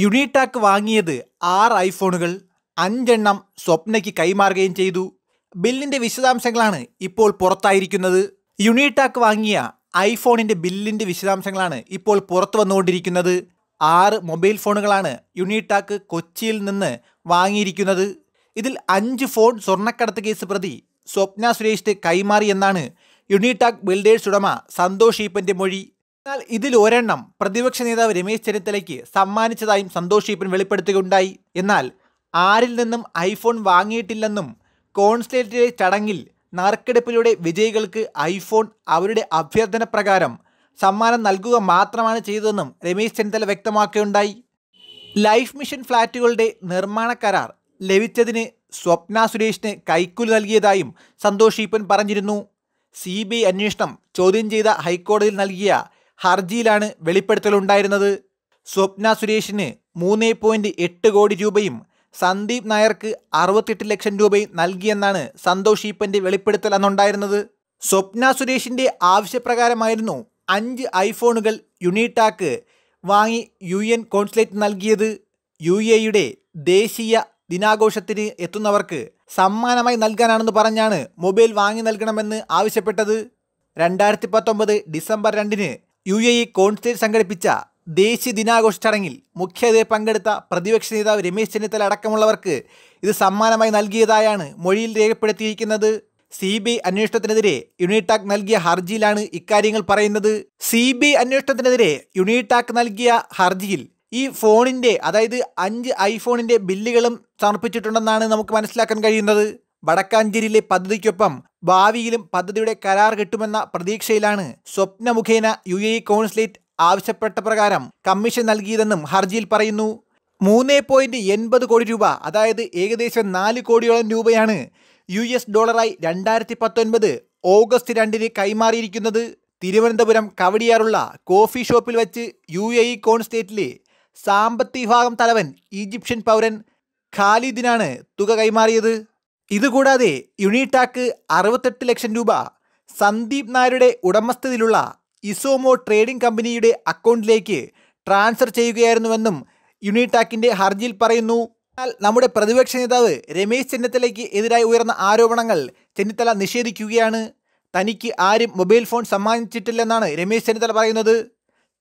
യുണിടാക് വാങ്ങിയത് ആറ് ഐഫോണുകൾ അഞ്ചെണ്ണം സ്വപ്നയ്ക്ക് കൈമാറുകയും ചെയ്തു ബില്ലിൻ്റെ വിശദാംശങ്ങളാണ് ഇപ്പോൾ പുറത്തായിരിക്കുന്നത് യുണിടാക് വാങ്ങിയ ഐഫോണിൻ്റെ ബില്ലിൻ്റെ വിശദാംശങ്ങളാണ് ഇപ്പോൾ പുറത്തു വന്നുകൊണ്ടിരിക്കുന്നത് ആറ് മൊബൈൽ ഫോണുകളാണ് യുണിടാക് കൊച്ചിയിൽ നിന്ന് വാങ്ങിയിരിക്കുന്നത് ഇതിൽ അഞ്ച് ഫോൺ സ്വർണ്ണക്കടത്ത് കേസ് പ്രതി സ്വപ്ന സുരേഷ് കൈമാറിയെന്നാണ് എന്നാണ് യുണിടാക് ബിൽഡേഴ്സ് ഉടമ സന്തോഷ് ഈപ്പൻ്റെ മൊഴി എന്നാൽ ഇതിൽ ഒരെണ്ണം പ്രതിപക്ഷ നേതാവ് രമേശ് ചെന്നിത്തലയ്ക്ക് സമ്മാനിച്ചതായും സന്തോഷ് ഈപ്പൻ വെളിപ്പെടുത്തുകയുണ്ടായി എന്നാൽ ആരിൽ നിന്നും ഐഫോൺ വാങ്ങിയിട്ടില്ലെന്നും കോൺസുലേറ്റിലെ ചടങ്ങിൽ നറുക്കെടുപ്പിലൂടെ വിജയികൾക്ക് ഐഫോൺ അവരുടെ അഭ്യർത്ഥന പ്രകാരം സമ്മാനം നൽകുക മാത്രമാണ് ചെയ്തതെന്നും രമേശ് ചെന്നിത്തല വ്യക്തമാക്കുകയുണ്ടായി ലൈഫ് മിഷൻ ഫ്ളാറ്റുകളുടെ നിർമ്മാണ കരാർ ലഭിച്ചതിന് സ്വപ്ന സുരേഷിന് കൈക്കൂലി നൽകിയതായും സന്തോഷ് ഈപ്പൻ പറഞ്ഞിരുന്നു സി ബി ഐ അന്വേഷണം ചോദ്യം ചെയ്ത ഹൈക്കോടതിയിൽ നൽകിയ ഹർജിയിലാണ് വെളിപ്പെടുത്തലുണ്ടായിരുന്നത് സ്വപ്ന സുരേഷിന് മൂന്ന് പോയിന്റ് എട്ട് കോടി രൂപയും സന്ദീപ് നായർക്ക് അറുപത്തെട്ട് ലക്ഷം രൂപയും നൽകിയെന്നാണ് സന്തോഷ് ഈപ്പൻ്റെ വെളിപ്പെടുത്തൽ അന്നുണ്ടായിരുന്നത് സ്വപ്ന സുരേഷിൻ്റെ ആവശ്യപ്രകാരമായിരുന്നു അഞ്ച് ഐഫോണുകൾ യുണീടാക്ക് വാങ്ങി യു എൻ കോൺസുലേറ്റ് നൽകിയത് യു എയുടെ ദേശീയ ദിനാഘോഷത്തിന് എത്തുന്നവർക്ക് സമ്മാനമായി നൽകാനാണെന്ന് പറഞ്ഞാണ് മൊബൈൽ വാങ്ങി നൽകണമെന്ന് ആവശ്യപ്പെട്ടത് രണ്ടായിരത്തി പത്തൊമ്പത് ഡിസംബർ രണ്ടിന് യു എ ഇ കോൺസ്റ്റേറ്റ് സംഘടിപ്പിച്ച ദേശീയ ദിനാഘോഷ ചടങ്ങിൽ മുഖ്യതയെ പങ്കെടുത്ത പ്രതിപക്ഷ നേതാവ് രമേശ് ചെന്നിത്തല അടക്കമുള്ളവർക്ക് ഇത് സമ്മാനമായി നൽകിയതായാണ് മൊഴിയിൽ രേഖപ്പെടുത്തിയിരിക്കുന്നത് സി ബി ഐ അന്വേഷണത്തിനെതിരെ യുണിടാക് നൽകിയ ഹർജിയിലാണ് ഇക്കാര്യങ്ങൾ പറയുന്നത് സി ബി ഐ അന്വേഷണത്തിനെതിരെ യുണിടാക് നൽകിയ ഹർജിയിൽ ഈ ഫോണിൻ്റെ അതായത് അഞ്ച് ഐഫോണിൻ്റെ ബില്ലുകളും സമർപ്പിച്ചിട്ടുണ്ടെന്നാണ് നമുക്ക് മനസ്സിലാക്കാൻ കഴിയുന്നത് വടക്കാഞ്ചേരിയിലെ പദ്ധതിക്കൊപ്പം ഭാവിയിലും പദ്ധതിയുടെ കരാർ കിട്ടുമെന്ന പ്രതീക്ഷയിലാണ് സ്വപ്ന മുഖേന യു എ കോൺസുലേറ്റ് ആവശ്യപ്പെട്ട പ്രകാരം കമ്മീഷൻ നൽകിയതെന്നും ഹർജിയിൽ പറയുന്നു മൂന്നേ പോയിന്റ് എൺപത് കോടി രൂപ അതായത് ഏകദേശം നാല് കോടിയോളം രൂപയാണ് യു എസ് ഡോളറായി രണ്ടായിരത്തി പത്തൊൻപത് ഓഗസ്റ്റ് രണ്ടിന് കൈമാറിയിരിക്കുന്നത് തിരുവനന്തപുരം കവടിയാറുള്ള കോഫി ഷോപ്പിൽ വച്ച് യു എ ഇ കോൺസ്റ്റേറ്റിലെ സാമ്പത്തിക വിഭാഗം തലവൻ ഈജിപ്ഷ്യൻ പൗരൻ ഖാലിദിനാണ് തുക കൈമാറിയത് ഇതുകൂടാതെ യുണിടാക്ക് അറുപത്തെട്ട് ലക്ഷം രൂപ സന്ദീപ് നായരുടെ ഉടമസ്ഥതയിലുള്ള ഇസോമോ ട്രേഡിംഗ് കമ്പനിയുടെ അക്കൗണ്ടിലേക്ക് ട്രാൻസ്ഫർ ചെയ്യുകയായിരുന്നുവെന്നും യുണിടാക്കിൻ്റെ ഹർജിയിൽ പറയുന്നു എന്നാൽ നമ്മുടെ പ്രതിപക്ഷ നേതാവ് രമേശ് ചെന്നിത്തലയ്ക്ക് എതിരായി ഉയർന്ന ആരോപണങ്ങൾ ചെന്നിത്തല നിഷേധിക്കുകയാണ് തനിക്ക് ആരും മൊബൈൽ ഫോൺ സമ്മാനിച്ചിട്ടില്ലെന്നാണ് രമേശ് ചെന്നിത്തല പറയുന്നത്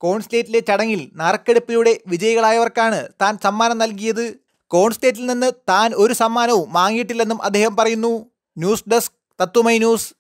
കോൺസുലേറ്റിലെ ചടങ്ങിൽ നറുക്കെടുപ്പിലൂടെ വിജയികളായവർക്കാണ് താൻ സമ്മാനം നൽകിയത് കോൺസ്റ്റേറ്റിൽ നിന്ന് താൻ ഒരു സമ്മാനവും വാങ്ങിയിട്ടില്ലെന്നും അദ്ദേഹം പറയുന്നു ന്യൂസ് ഡെസ്ക് തത്തുമൈ ന്യൂസ്